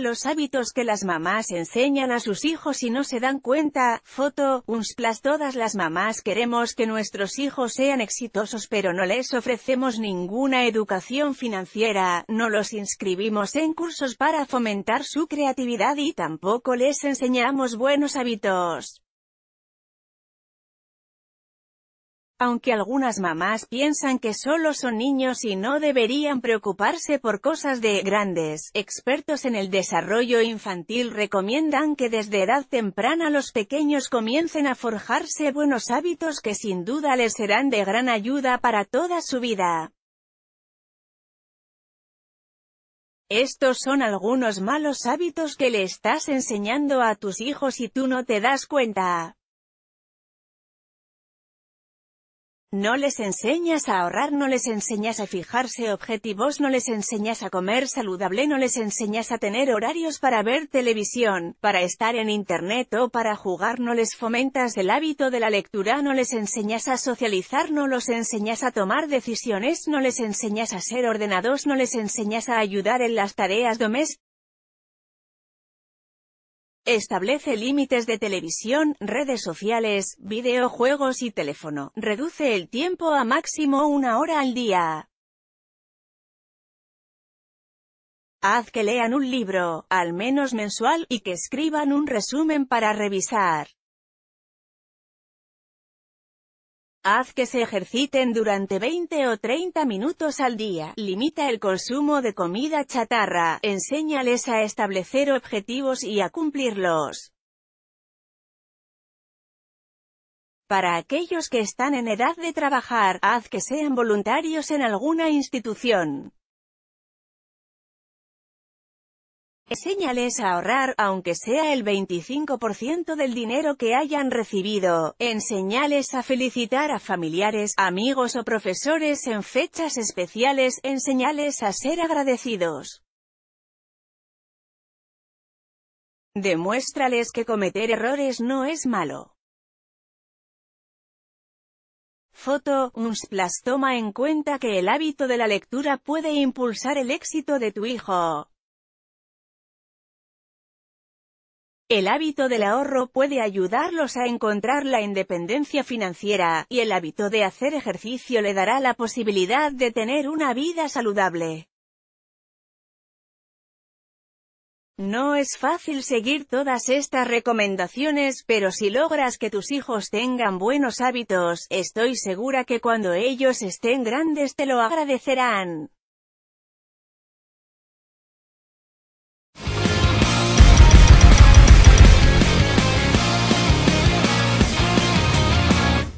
Los hábitos que las mamás enseñan a sus hijos y no se dan cuenta, foto, unsplash todas las mamás queremos que nuestros hijos sean exitosos pero no les ofrecemos ninguna educación financiera, no los inscribimos en cursos para fomentar su creatividad y tampoco les enseñamos buenos hábitos. Aunque algunas mamás piensan que solo son niños y no deberían preocuparse por cosas de grandes, expertos en el desarrollo infantil recomiendan que desde edad temprana los pequeños comiencen a forjarse buenos hábitos que sin duda les serán de gran ayuda para toda su vida. Estos son algunos malos hábitos que le estás enseñando a tus hijos y tú no te das cuenta. No les enseñas a ahorrar, no les enseñas a fijarse objetivos, no les enseñas a comer saludable, no les enseñas a tener horarios para ver televisión, para estar en internet o para jugar, no les fomentas el hábito de la lectura, no les enseñas a socializar, no los enseñas a tomar decisiones, no les enseñas a ser ordenados, no les enseñas a ayudar en las tareas domésticas, Establece límites de televisión, redes sociales, videojuegos y teléfono. Reduce el tiempo a máximo una hora al día. Haz que lean un libro, al menos mensual, y que escriban un resumen para revisar. Haz que se ejerciten durante 20 o 30 minutos al día, limita el consumo de comida chatarra, enséñales a establecer objetivos y a cumplirlos. Para aquellos que están en edad de trabajar, haz que sean voluntarios en alguna institución. Enseñales a ahorrar, aunque sea el 25% del dinero que hayan recibido. Enseñales a felicitar a familiares, amigos o profesores en fechas especiales. Enseñales a ser agradecidos. Demuéstrales que cometer errores no es malo. Foto, Unsplas toma en cuenta que el hábito de la lectura puede impulsar el éxito de tu hijo. El hábito del ahorro puede ayudarlos a encontrar la independencia financiera, y el hábito de hacer ejercicio le dará la posibilidad de tener una vida saludable. No es fácil seguir todas estas recomendaciones, pero si logras que tus hijos tengan buenos hábitos, estoy segura que cuando ellos estén grandes te lo agradecerán.